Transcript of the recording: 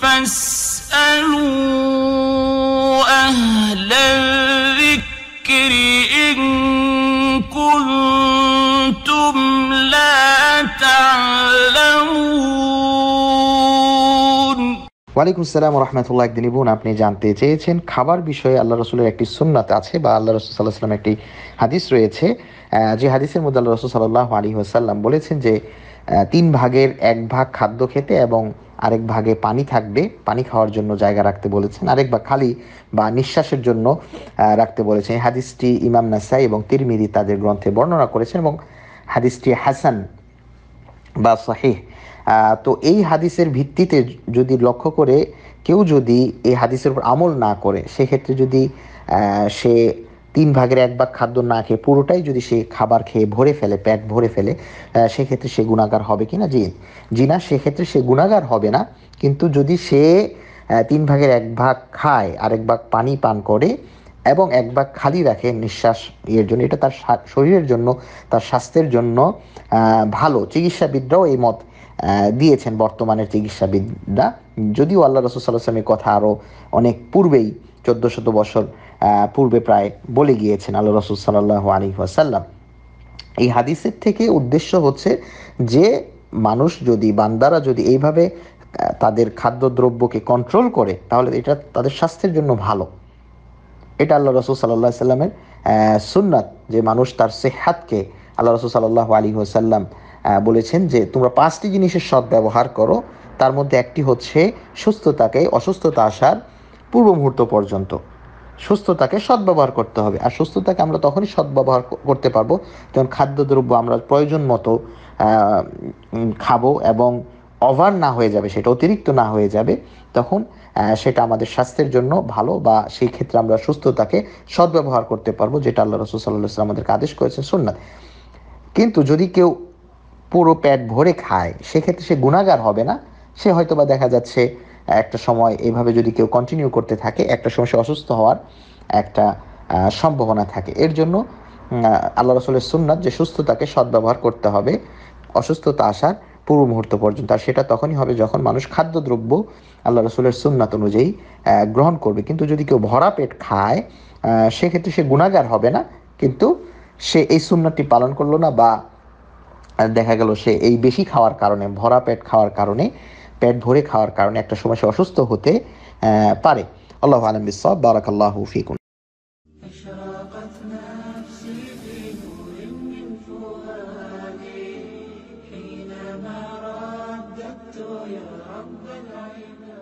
فاسألوا أهل الذكر إن كنتم لا تعلمون ওয়ালাইকুম সালাম রহমতুল্লাহ একদিন বোন আপনি জানতে চেয়েছেন খাবার বিষয়ে আল্লাহ রসুলের একটি সুন্নাত আছে বা আল্লাহ রসুল সাল্লাহ সাল্লাম একটি হাদিস রয়েছে যে হাদিসের মধ্যে আল্লাহ রসুল সাল্লাহ আলী ওসাল্লাম বলেছেন যে তিন ভাগের এক ভাগ খাদ্য খেতে এবং আরেক ভাগে পানি থাকবে পানি খাওয়ার জন্য জায়গা রাখতে বলেছেন আরেক বা খালি বা নিঃশ্বাসের জন্য রাখতে বলেছেন এই হাদিসটি ইমাম নাসাই এবং তিরমিরি তাদের গ্রন্থে বর্ণনা করেছেন এবং হাদিসটি হাসান বা শাহেহ তো এই হাদিসের ভিত্তিতে যদি লক্ষ্য করে কেউ যদি এই হাদিসের উপর আমল না করে সেক্ষেত্রে যদি সে তিন ভাগের এক ভাগ খাদ্য না খেয়ে পুরোটাই যদি সে খাবার খেয়ে ভরে ফেলে প্যাক ভরে ফেলে সেক্ষেত্রে সে গুণাগার হবে কি না জি জি না সেক্ষেত্রে সে গুণাগার হবে না কিন্তু যদি সে তিন ভাগের এক ভাগ খায় আর এক ভাগ পানি পান করে এবং এক ভাগ খালি রাখে নিঃশ্বাস ইয়ের জন্য এটা তার শরীরের জন্য তার স্বাস্থ্যের জন্য ভালো চিকিৎসাবিদরাও এই মত দিয়েছেন বর্তমানের চিকিৎসাবিদরা যদিও আল্লাহ রসুল সাল্লাহ কথা আরও অনেক পূর্বেই চোদ্দো শত বছর পূর্বে প্রায় বলে গিয়েছেন আল্লাহ রসুল সাল্লাহ আলী ওয়াসাল্লাম এই হাদিসের থেকে উদ্দেশ্য হচ্ছে যে মানুষ যদি বান্দারা যদি এইভাবে তাদের খাদ্যদ্রব্যকে কন্ট্রোল করে তাহলে এটা তাদের স্বাস্থ্যের জন্য ভালো এটা আল্লাহ রসুল সাল্লাহ সাল্লামের সুন্নাত যে মানুষ তার সেহাতকে আল্লাহ রসুল সাল্লাহ আলী হোসাল্লাম বলেছেন যে তোমরা পাঁচটি জিনিসের সৎ ব্যবহার করো তার মধ্যে একটি হচ্ছে সুস্থতাকে অসুস্থতা আসার পূর্ব মুহূর্ত পর্যন্ত সুস্থতাকে সদ্ব্যবহার করতে হবে আর সুস্থতাকে আমরা তখনই সদ্ব্যবহার করতে পারবো যখন খাদ্যদ্রব্য আমরা প্রয়োজন মতো খাবো এবং ওভার না হয়ে যাবে সেটা অতিরিক্ত না হয়ে যাবে তখন সেটা আমাদের স্বাস্থ্যের জন্য ভালো বা সেই ক্ষেত্রে আমরা সুস্থতাকে সদ্ব্যবহার করতে পারবো যেটা আল্লাহ রসুল সাল্লাহ ইসলাম আমাদেরকে আদেশ করেছেন না কিন্তু যদি কেউ পুরো পেট ভরে খায় সেক্ষেত্রে সে গুণাগার হবে না সে হয়তো বা দেখা যাচ্ছে একটা সময় এভাবে যদি কেউ কন্টিনিউ করতে থাকে একটা সময় সে অসুস্থ হওয়ার একটা সম্ভাবনা থাকে এর জন্য আল্লাহ রসুলের সুন্নাত যে সুস্থতাকে সদ্ব্যবহার করতে হবে অসুস্থতা আসার পূর্ব মুহূর্ত পর্যন্ত আর সেটা তখনই হবে যখন মানুষ খাদ্যদ্রব্য আল্লাহ রসুলের সুন্নাত অনুযায়ী গ্রহণ করবে কিন্তু যদি কেউ ভরা পেট খায় সেক্ষেত্রে সে গুণাগার হবে না কিন্তু সে এই সুন্নাতটি পালন করলো না বা দেখা গেল সে এই বেশি খাওয়ার কারণে ভরা পেট খাওয়ার কারণে পেট ভরে খাওয়ার কারণে একটা সময় সে অসুস্থ হতে পারে আল্লাহ আলম বিসব বারাক আল্লাহ ফিকুন يا رب